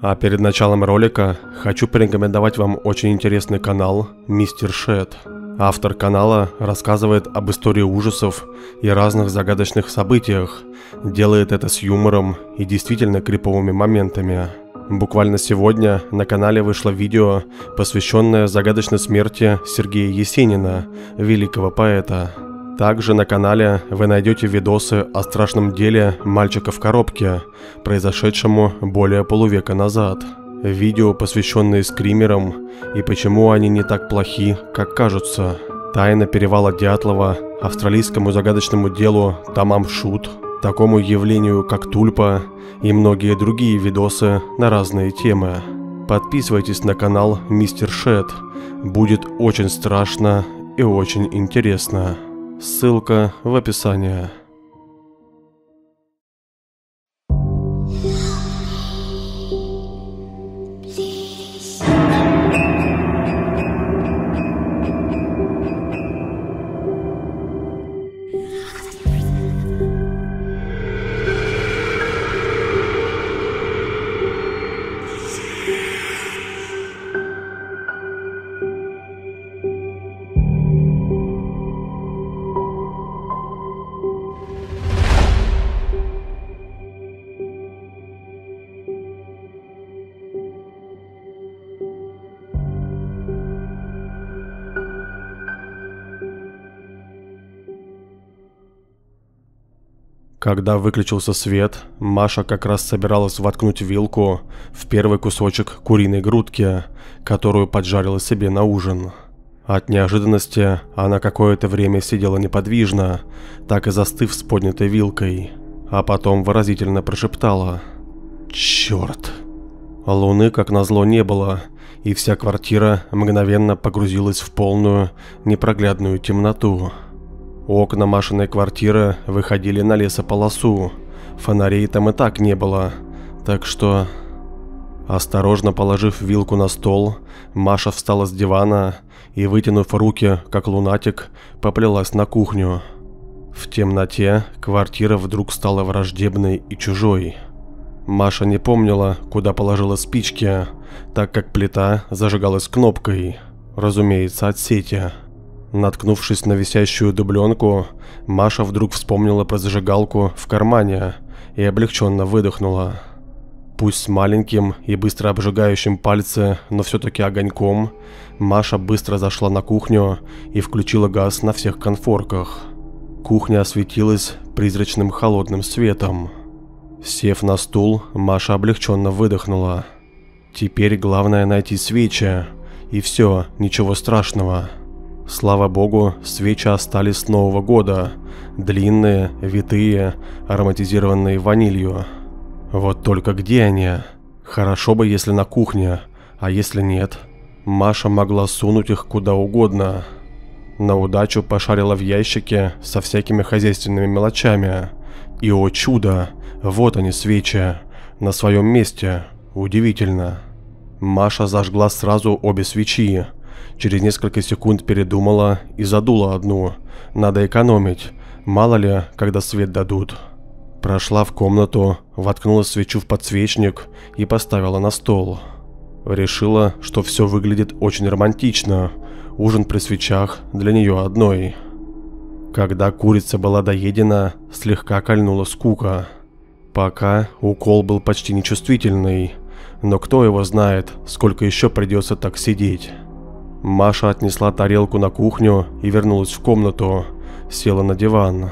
А перед началом ролика хочу порекомендовать вам очень интересный канал «Мистер Шет». Автор канала рассказывает об истории ужасов и разных загадочных событиях, делает это с юмором и действительно криповыми моментами. Буквально сегодня на канале вышло видео, посвященное загадочной смерти Сергея Есенина, великого поэта. Также на канале вы найдете видосы о страшном деле мальчика в коробке, произошедшему более полувека назад. Видео, посвященные скримерам и почему они не так плохи, как кажутся. Тайна перевала Дятлова, австралийскому загадочному делу Тамам Шут, такому явлению как тульпа и многие другие видосы на разные темы. Подписывайтесь на канал Мистер Шет. Будет очень страшно и очень интересно. Ссылка в описании. Когда выключился свет, Маша как раз собиралась воткнуть вилку в первый кусочек куриной грудки, которую поджарила себе на ужин. От неожиданности она какое-то время сидела неподвижно, так и застыв с поднятой вилкой, а потом выразительно прошептала «Черт!». Луны, как назло, не было, и вся квартира мгновенно погрузилась в полную непроглядную темноту. Окна Машиной квартиры выходили на лесополосу. Фонарей там и так не было. Так что... Осторожно положив вилку на стол, Маша встала с дивана и, вытянув руки, как лунатик, поплелась на кухню. В темноте квартира вдруг стала враждебной и чужой. Маша не помнила, куда положила спички, так как плита зажигалась кнопкой, разумеется, от сети. Наткнувшись на висящую дубленку, Маша вдруг вспомнила про зажигалку в кармане и облегченно выдохнула. Пусть с маленьким и быстро обжигающим пальцы, но все-таки огоньком, Маша быстро зашла на кухню и включила газ на всех конфорках. Кухня осветилась призрачным холодным светом. Сев на стул, Маша облегченно выдохнула. Теперь главное найти свечи, и все, ничего страшного. Слава богу, свечи остались с Нового года. Длинные, витые, ароматизированные ванилью. Вот только где они? Хорошо бы, если на кухне, а если нет, Маша могла сунуть их куда угодно. На удачу пошарила в ящике со всякими хозяйственными мелочами. И о чудо, вот они свечи, на своем месте, удивительно. Маша зажгла сразу обе свечи, Через несколько секунд передумала и задула одну. Надо экономить, мало ли, когда свет дадут. Прошла в комнату, воткнула свечу в подсвечник и поставила на стол. Решила, что все выглядит очень романтично. Ужин при свечах для нее одной. Когда курица была доедена, слегка кольнула скука. Пока укол был почти нечувствительный, но кто его знает, сколько еще придется так сидеть. Маша отнесла тарелку на кухню и вернулась в комнату. Села на диван.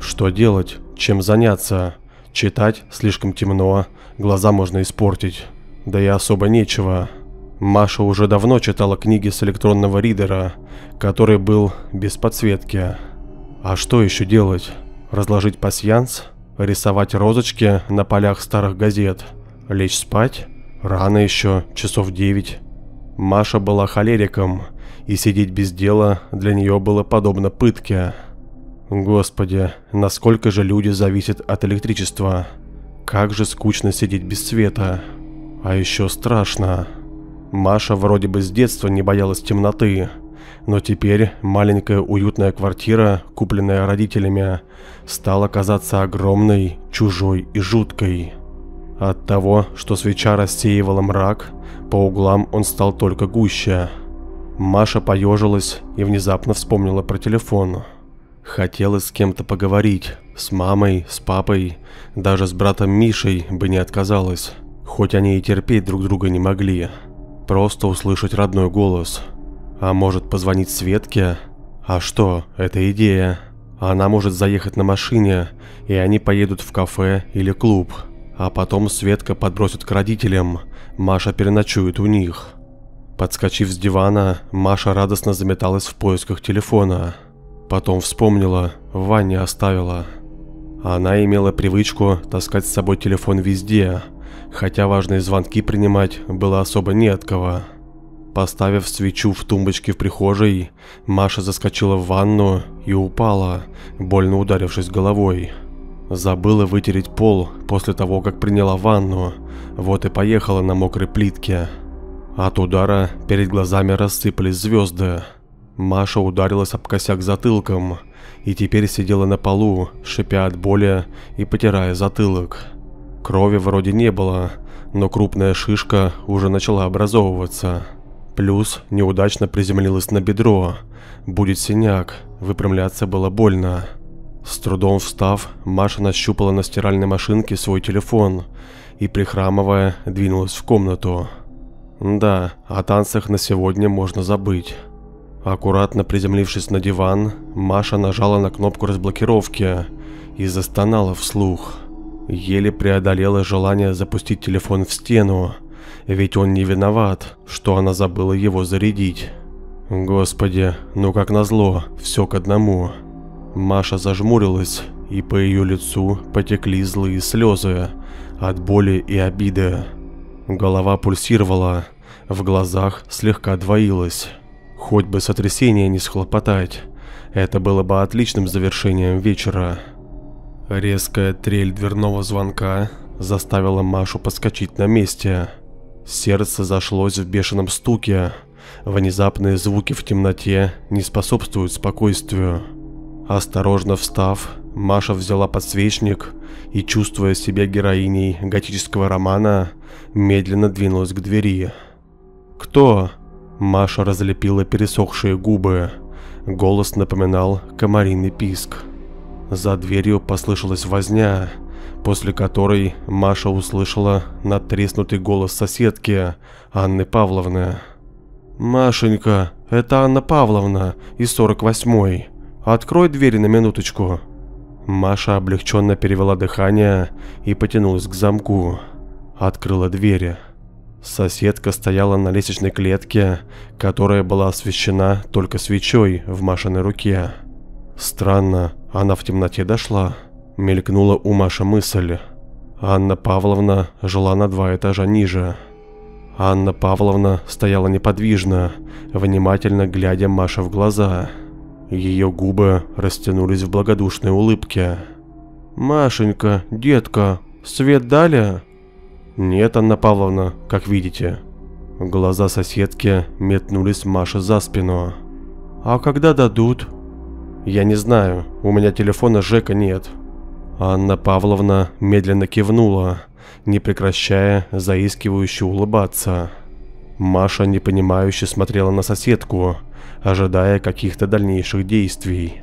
Что делать? Чем заняться? Читать слишком темно, глаза можно испортить. Да и особо нечего. Маша уже давно читала книги с электронного ридера, который был без подсветки. А что еще делать? Разложить пасьянс? Рисовать розочки на полях старых газет? Лечь спать? Рано еще, часов девять. Маша была холериком, и сидеть без дела для нее было подобно пытке. Господи, насколько же люди зависят от электричества. Как же скучно сидеть без света. А еще страшно. Маша вроде бы с детства не боялась темноты, но теперь маленькая уютная квартира, купленная родителями, стала казаться огромной, чужой и жуткой. От того, что свеча рассеивала мрак – по углам он стал только гуще. Маша поежилась и внезапно вспомнила про телефон. Хотела с кем-то поговорить, с мамой, с папой, даже с братом Мишей бы не отказалась, хоть они и терпеть друг друга не могли. Просто услышать родной голос. А может позвонить Светке? А что, это идея. Она может заехать на машине, и они поедут в кафе или клуб. А потом Светка подбросит к родителям, Маша переночует у них. Подскочив с дивана, Маша радостно заметалась в поисках телефона. Потом вспомнила, в ванне оставила. Она имела привычку таскать с собой телефон везде, хотя важные звонки принимать было особо не от кого. Поставив свечу в тумбочке в прихожей, Маша заскочила в ванну и упала, больно ударившись головой. Забыла вытереть пол после того, как приняла ванну, вот и поехала на мокрой плитке. От удара перед глазами рассыпались звезды. Маша ударилась об косяк затылком и теперь сидела на полу, шипя от боли и потирая затылок. Крови вроде не было, но крупная шишка уже начала образовываться. Плюс неудачно приземлилась на бедро. Будет синяк, выпрямляться было больно. С трудом встав, Маша нащупала на стиральной машинке свой телефон и, прихрамывая, двинулась в комнату. Да, о танцах на сегодня можно забыть. Аккуратно приземлившись на диван, Маша нажала на кнопку разблокировки и застонала вслух. Еле преодолела желание запустить телефон в стену, ведь он не виноват, что она забыла его зарядить. Господи, ну как назло, все к одному. Маша зажмурилась, и по ее лицу потекли злые слезы от боли и обиды. Голова пульсировала, в глазах слегка двоилась. Хоть бы сотрясение не схлопотать, это было бы отличным завершением вечера. Резкая трель дверного звонка заставила Машу подскочить на месте. Сердце зашлось в бешеном стуке. Внезапные звуки в темноте не способствуют спокойствию. Осторожно встав, Маша взяла подсвечник и, чувствуя себя героиней готического романа, медленно двинулась к двери. «Кто?» Маша разлепила пересохшие губы. Голос напоминал комариный писк. За дверью послышалась возня, после которой Маша услышала натреснутый голос соседки Анны Павловны. «Машенька, это Анна Павловна из 48-й. Открой дверь на минуточку. Маша облегченно перевела дыхание и потянулась к замку. Открыла двери. Соседка стояла на лестничной клетке, которая была освещена только свечой в Машиной руке. Странно, она в темноте дошла. Мелькнула у Маши мысль. Анна Павловна жила на два этажа ниже. Анна Павловна стояла неподвижно, внимательно глядя Маше в глаза. Ее губы растянулись в благодушной улыбке. «Машенька, детка, свет дали?» «Нет, Анна Павловна, как видите». Глаза соседки метнулись Маше за спину. «А когда дадут?» «Я не знаю, у меня телефона Жека нет». Анна Павловна медленно кивнула, не прекращая заискивающе улыбаться. Маша непонимающе смотрела на соседку, ожидая каких-то дальнейших действий.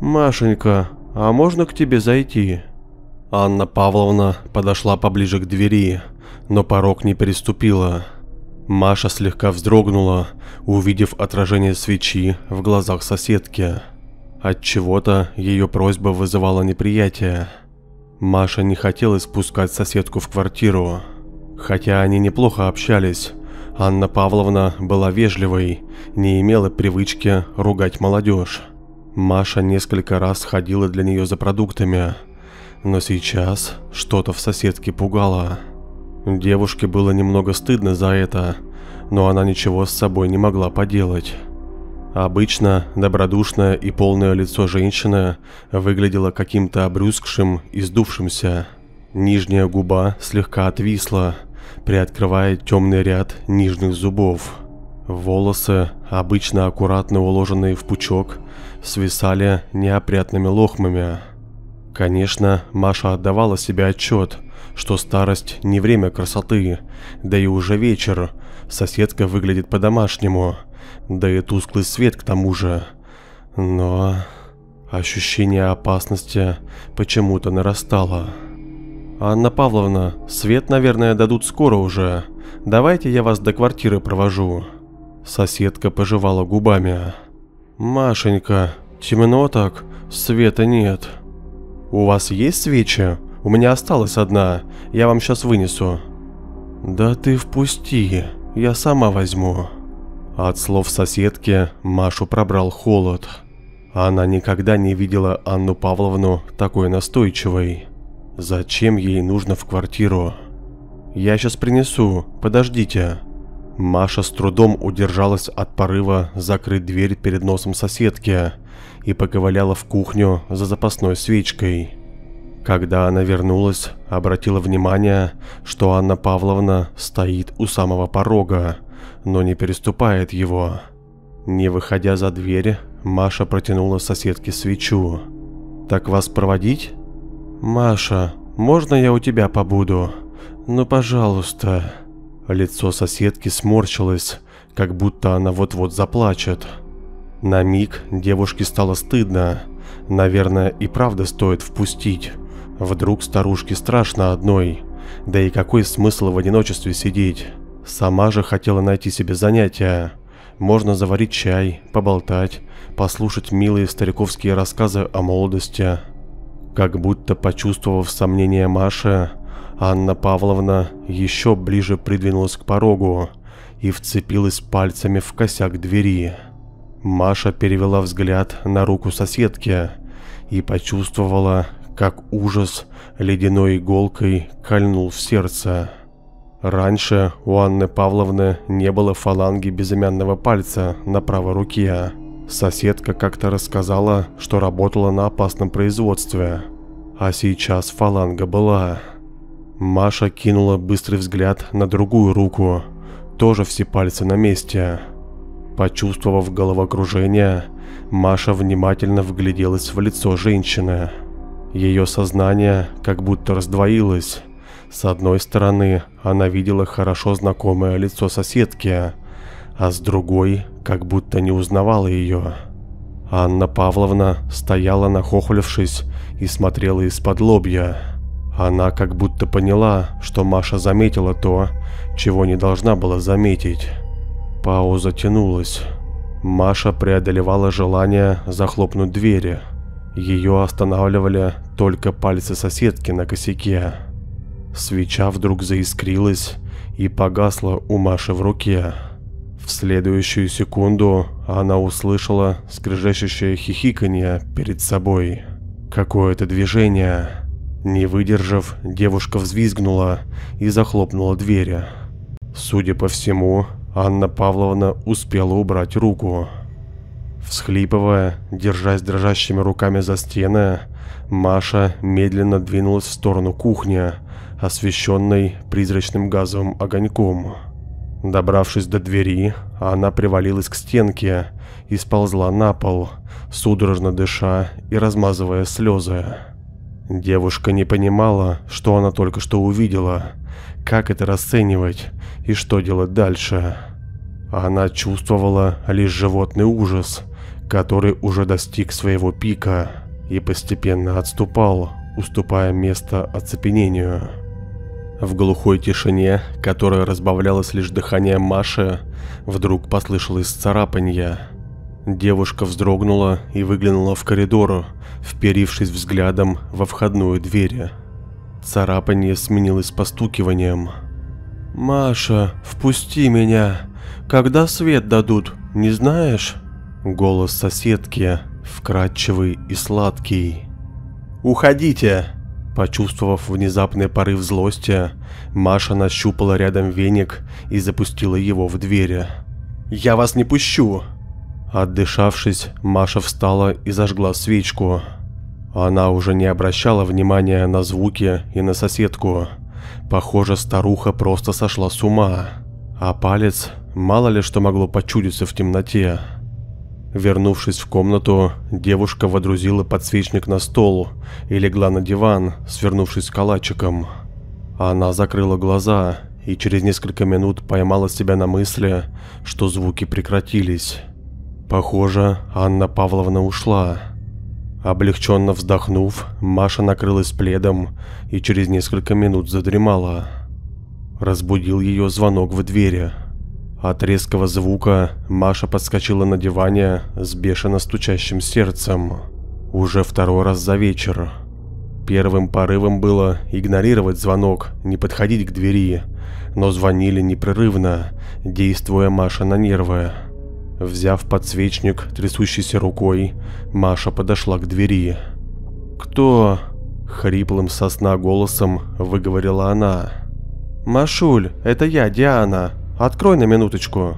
«Машенька, а можно к тебе зайти?» Анна Павловна подошла поближе к двери, но порог не переступила. Маша слегка вздрогнула, увидев отражение свечи в глазах соседки. От чего-то ее просьба вызывала неприятие. Маша не хотела спускать соседку в квартиру. Хотя они неплохо общались, Анна Павловна была вежливой, не имела привычки ругать молодежь. Маша несколько раз ходила для нее за продуктами, но сейчас что-то в соседке пугало. Девушке было немного стыдно за это, но она ничего с собой не могла поделать. Обычно добродушное и полное лицо женщины выглядело каким-то обрюзгшим и сдувшимся. Нижняя губа слегка отвисла – приоткрывая темный ряд нижних зубов. Волосы, обычно аккуратно уложенные в пучок, свисали неопрятными лохмами. Конечно, Маша отдавала себе отчет, что старость не время красоты, да и уже вечер, соседка выглядит по-домашнему, да и тусклый свет к тому же. Но ощущение опасности почему-то нарастало. «Анна Павловна, свет, наверное, дадут скоро уже. Давайте я вас до квартиры провожу». Соседка пожевала губами. «Машенька, темно так, света нет». «У вас есть свечи? У меня осталась одна, я вам сейчас вынесу». «Да ты впусти, я сама возьму». От слов соседки Машу пробрал холод. Она никогда не видела Анну Павловну такой настойчивой. Зачем ей нужно в квартиру? Я сейчас принесу, подождите. Маша с трудом удержалась от порыва закрыть дверь перед носом соседки и поковыляла в кухню за запасной свечкой. Когда она вернулась, обратила внимание, что Анна Павловна стоит у самого порога, но не переступает его. Не выходя за дверь, Маша протянула соседке свечу. «Так вас проводить?» «Маша, можно я у тебя побуду? Ну, пожалуйста». Лицо соседки сморщилось, как будто она вот-вот заплачет. На миг девушке стало стыдно. Наверное, и правда стоит впустить. Вдруг старушке страшно одной. Да и какой смысл в одиночестве сидеть? Сама же хотела найти себе занятие. Можно заварить чай, поболтать, послушать милые стариковские рассказы о молодости. Как будто почувствовав сомнение Маши, Анна Павловна еще ближе придвинулась к порогу и вцепилась пальцами в косяк двери. Маша перевела взгляд на руку соседки и почувствовала, как ужас ледяной иголкой кольнул в сердце. Раньше у Анны Павловны не было фаланги безымянного пальца на правой руке. Соседка как-то рассказала, что работала на опасном производстве, а сейчас фаланга была. Маша кинула быстрый взгляд на другую руку, тоже все пальцы на месте. Почувствовав головокружение, Маша внимательно вгляделась в лицо женщины. Ее сознание как будто раздвоилось. С одной стороны, она видела хорошо знакомое лицо соседки, а с другой как будто не узнавала ее. Анна Павловна стояла нахохлившись и смотрела из-под лобья. Она как будто поняла, что Маша заметила то, чего не должна была заметить. Пауза тянулась. Маша преодолевала желание захлопнуть двери. Ее останавливали только пальцы соседки на косяке. Свеча вдруг заискрилась и погасла у Маши в руке. В следующую секунду она услышала скрежещущее хихиканье перед собой. Какое-то движение. Не выдержав, девушка взвизгнула и захлопнула дверь. Судя по всему, Анна Павловна успела убрать руку. Всхлипывая, держась дрожащими руками за стены, Маша медленно двинулась в сторону кухни, освещенной призрачным газовым огоньком. Добравшись до двери, она привалилась к стенке и сползла на пол, судорожно дыша и размазывая слезы. Девушка не понимала, что она только что увидела, как это расценивать и что делать дальше. Она чувствовала лишь животный ужас, который уже достиг своего пика и постепенно отступал, уступая место оцепенению. В глухой тишине, которая разбавлялась лишь дыханием Маши, вдруг послышалось царапанье. Девушка вздрогнула и выглянула в коридор, вперившись взглядом во входную дверь. Царапанье сменилось постукиванием. «Маша, впусти меня! Когда свет дадут, не знаешь?» Голос соседки, вкрадчивый и сладкий. «Уходите!» Почувствовав внезапный порыв злости, Маша нащупала рядом веник и запустила его в двери. «Я вас не пущу!» Отдышавшись, Маша встала и зажгла свечку. Она уже не обращала внимания на звуки и на соседку. Похоже, старуха просто сошла с ума. А палец, мало ли что могло почудиться в темноте. Вернувшись в комнату, девушка водрузила подсвечник на стол и легла на диван, свернувшись калачиком. Она закрыла глаза и через несколько минут поймала себя на мысли, что звуки прекратились. Похоже, Анна Павловна ушла. Облегченно вздохнув, Маша накрылась пледом и через несколько минут задремала. Разбудил ее звонок в двери. От резкого звука Маша подскочила на диване с бешено стучащим сердцем. Уже второй раз за вечер. Первым порывом было игнорировать звонок, не подходить к двери, но звонили непрерывно, действуя Маша на нервы. Взяв подсвечник трясущейся рукой, Маша подошла к двери. «Кто?» – хриплым сосна голосом выговорила она. «Машуль, это я, Диана. Открой на минуточку».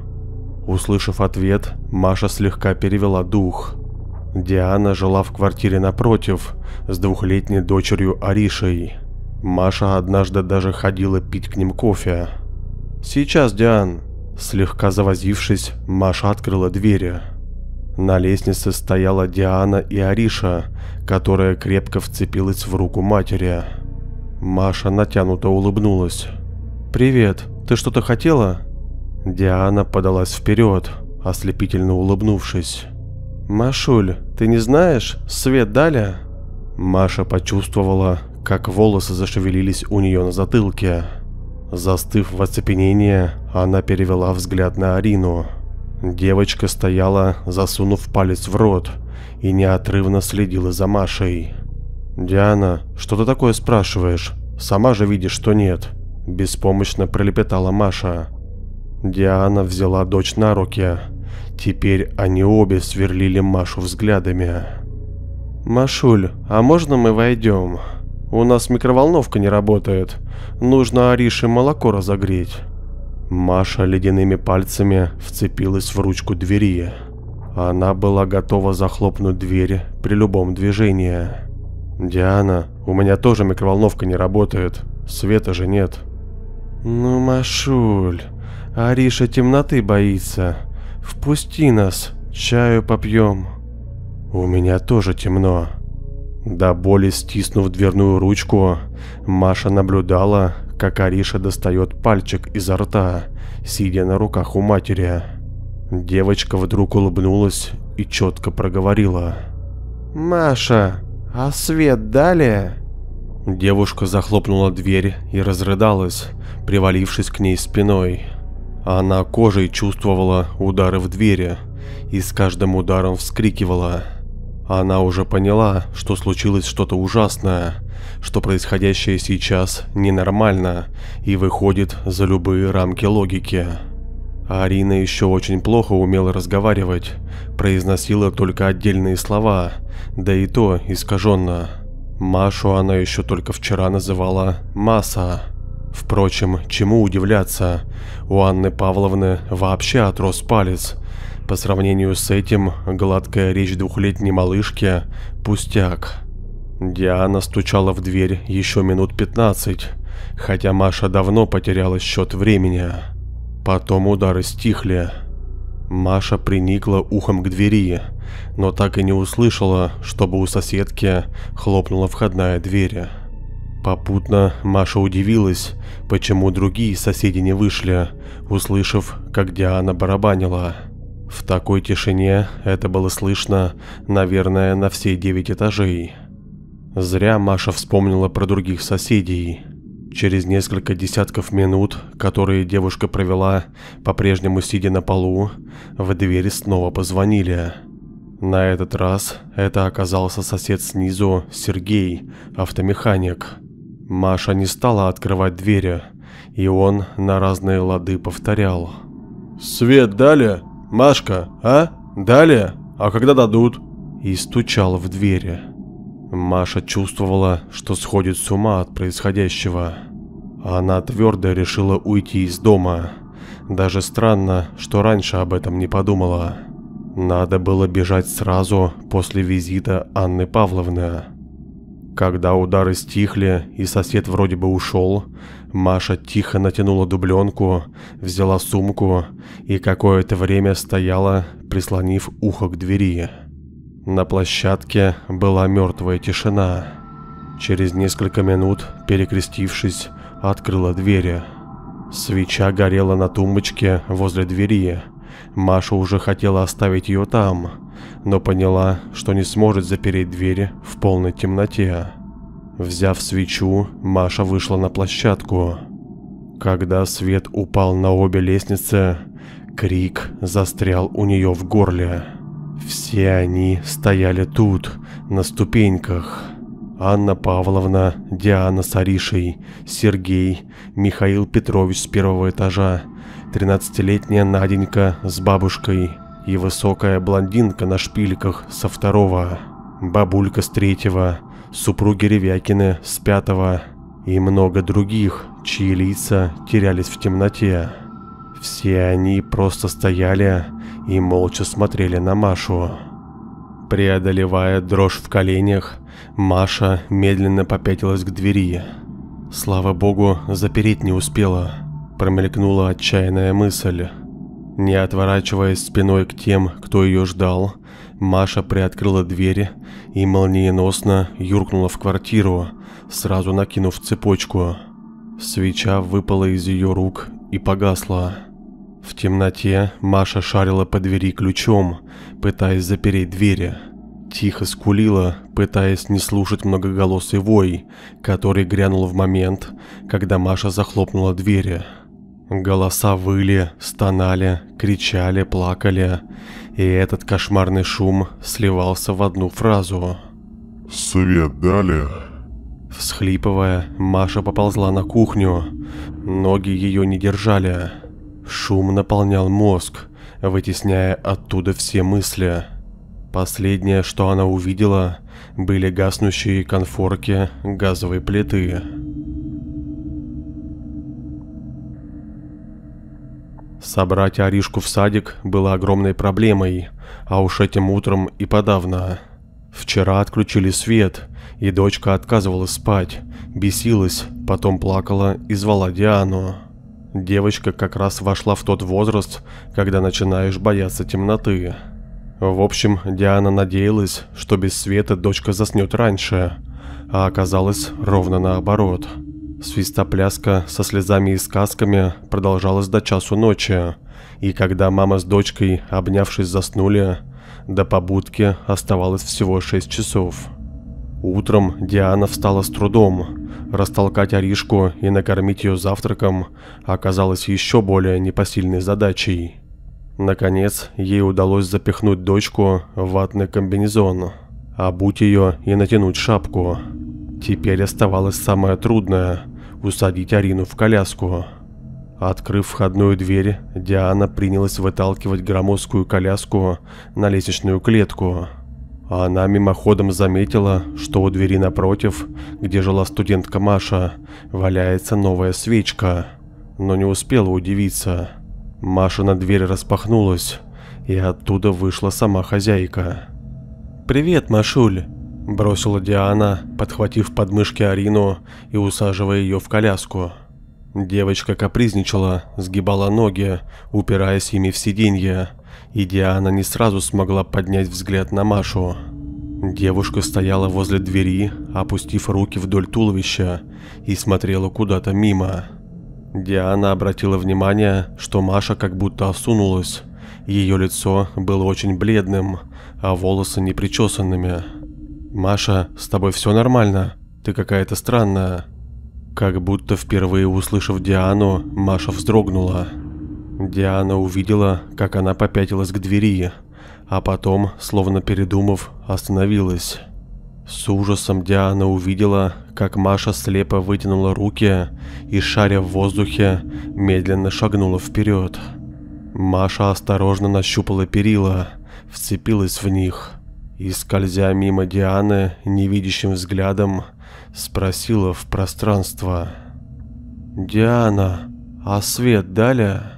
Услышав ответ, Маша слегка перевела дух. Диана жила в квартире напротив, с двухлетней дочерью Аришей. Маша однажды даже ходила пить к ним кофе. «Сейчас, Диан!» Слегка завозившись, Маша открыла двери. На лестнице стояла Диана и Ариша, которая крепко вцепилась в руку матери. Маша натянуто улыбнулась. «Привет!» «Ты что-то хотела?» Диана подалась вперед, ослепительно улыбнувшись. «Машуль, ты не знаешь? Свет дали?» Маша почувствовала, как волосы зашевелились у нее на затылке. Застыв в оцепенении, она перевела взгляд на Арину. Девочка стояла, засунув палец в рот, и неотрывно следила за Машей. «Диана, что ты такое спрашиваешь? Сама же видишь, что нет. – беспомощно пролепетала Маша. Диана взяла дочь на руки. Теперь они обе сверлили Машу взглядами. «Машуль, а можно мы войдем? У нас микроволновка не работает. Нужно Арише молоко разогреть». Маша ледяными пальцами вцепилась в ручку двери. Она была готова захлопнуть дверь при любом движении. «Диана, у меня тоже микроволновка не работает. Света же нет». «Ну, Машуль, Ариша темноты боится. Впусти нас, чаю попьем». «У меня тоже темно». До боли стиснув дверную ручку, Маша наблюдала, как Ариша достает пальчик изо рта, сидя на руках у матери. Девочка вдруг улыбнулась и четко проговорила. «Маша, а свет далее?" Девушка захлопнула дверь и разрыдалась, привалившись к ней спиной. Она кожей чувствовала удары в двери и с каждым ударом вскрикивала. Она уже поняла, что случилось что-то ужасное, что происходящее сейчас ненормально и выходит за любые рамки логики. Арина еще очень плохо умела разговаривать, произносила только отдельные слова, да и то искаженно. Машу она еще только вчера называла «Маса». Впрочем, чему удивляться, у Анны Павловны вообще отрос палец. По сравнению с этим, гладкая речь двухлетней малышки – пустяк. Диана стучала в дверь еще минут 15, хотя Маша давно потеряла счет времени. Потом удары стихли. Маша приникла ухом к двери, но так и не услышала, чтобы у соседки хлопнула входная дверь. Попутно Маша удивилась, почему другие соседи не вышли, услышав, как Диана барабанила. В такой тишине это было слышно, наверное, на все девять этажей. Зря Маша вспомнила про других соседей. Через несколько десятков минут, которые девушка провела, по-прежнему сидя на полу, в двери снова позвонили. На этот раз это оказался сосед снизу, Сергей, автомеханик. Маша не стала открывать двери, и он на разные лады повторял. «Свет дали? Машка, а? Дали? А когда дадут?» И стучал в двери. Маша чувствовала, что сходит с ума от происходящего. Она твердо решила уйти из дома. Даже странно, что раньше об этом не подумала. Надо было бежать сразу после визита Анны Павловны. Когда удары стихли и сосед вроде бы ушел, Маша тихо натянула дубленку, взяла сумку и какое-то время стояла, прислонив ухо к двери. На площадке была мертвая тишина. Через несколько минут, перекрестившись, открыла двери. Свеча горела на тумбочке возле двери. Маша уже хотела оставить ее там, но поняла, что не сможет запереть двери в полной темноте. Взяв свечу, Маша вышла на площадку. Когда свет упал на обе лестницы, крик застрял у нее в горле. Все они стояли тут, на ступеньках. Анна Павловна, Диана с Аришей, Сергей, Михаил Петрович с первого этажа, 13-летняя Наденька с бабушкой и высокая блондинка на шпильках со второго, бабулька с третьего, супруги Ревякины с пятого и много других, чьи лица терялись в темноте. Все они просто стояли и молча смотрели на Машу. Преодолевая дрожь в коленях, Маша медленно попятилась к двери. Слава богу, запереть не успела. Промелькнула отчаянная мысль. Не отворачиваясь спиной к тем, кто ее ждал, Маша приоткрыла дверь и молниеносно юркнула в квартиру, сразу накинув цепочку. Свеча выпала из ее рук и погасла. В темноте Маша шарила по двери ключом, пытаясь запереть двери. Тихо скулила, пытаясь не слушать многоголосый вой, который грянул в момент, когда Маша захлопнула двери. Голоса выли, стонали, кричали, плакали, и этот кошмарный шум сливался в одну фразу. «Свет дали?» Всхлипывая, Маша поползла на кухню. Ноги ее не держали. Шум наполнял мозг, вытесняя оттуда все мысли. Последнее, что она увидела, были гаснущие конфорки газовой плиты. Собрать Аришку в садик было огромной проблемой, а уж этим утром и подавно. Вчера отключили свет, и дочка отказывалась спать, бесилась, потом плакала и звала Диану. Девочка как раз вошла в тот возраст, когда начинаешь бояться темноты. В общем, Диана надеялась, что без света дочка заснет раньше, а оказалось ровно наоборот. Свистопляска со слезами и сказками продолжалась до часу ночи, и когда мама с дочкой, обнявшись, заснули, до побудки оставалось всего 6 часов. Утром Диана встала с трудом. Растолкать Аришку и накормить ее завтраком оказалось еще более непосильной задачей. Наконец, ей удалось запихнуть дочку в ватный комбинезон, обуть ее и натянуть шапку. Теперь оставалось самое трудное – усадить Арину в коляску. Открыв входную дверь, Диана принялась выталкивать громоздкую коляску на лестничную клетку – а она мимоходом заметила, что у двери напротив, где жила студентка Маша, валяется новая свечка. Но не успела удивиться. Маша на дверь распахнулась, и оттуда вышла сама хозяйка. «Привет, Машуль!» – бросила Диана, подхватив подмышки Арину и усаживая ее в коляску. Девочка капризничала, сгибала ноги, упираясь ими в сиденье, и Диана не сразу смогла поднять взгляд на Машу. Девушка стояла возле двери, опустив руки вдоль туловища и смотрела куда-то мимо. Диана обратила внимание, что Маша как будто осунулась. Ее лицо было очень бледным, а волосы непричесанными. «Маша, с тобой все нормально? Ты какая-то странная». Как будто впервые услышав Диану, Маша вздрогнула. Диана увидела, как она попятилась к двери, а потом, словно передумав, остановилась. С ужасом Диана увидела, как Маша слепо вытянула руки и, шаря в воздухе, медленно шагнула вперед. Маша осторожно нащупала перила, вцепилась в них и, скользя мимо Дианы невидящим взглядом, спросила в пространство. «Диана, а свет дали?»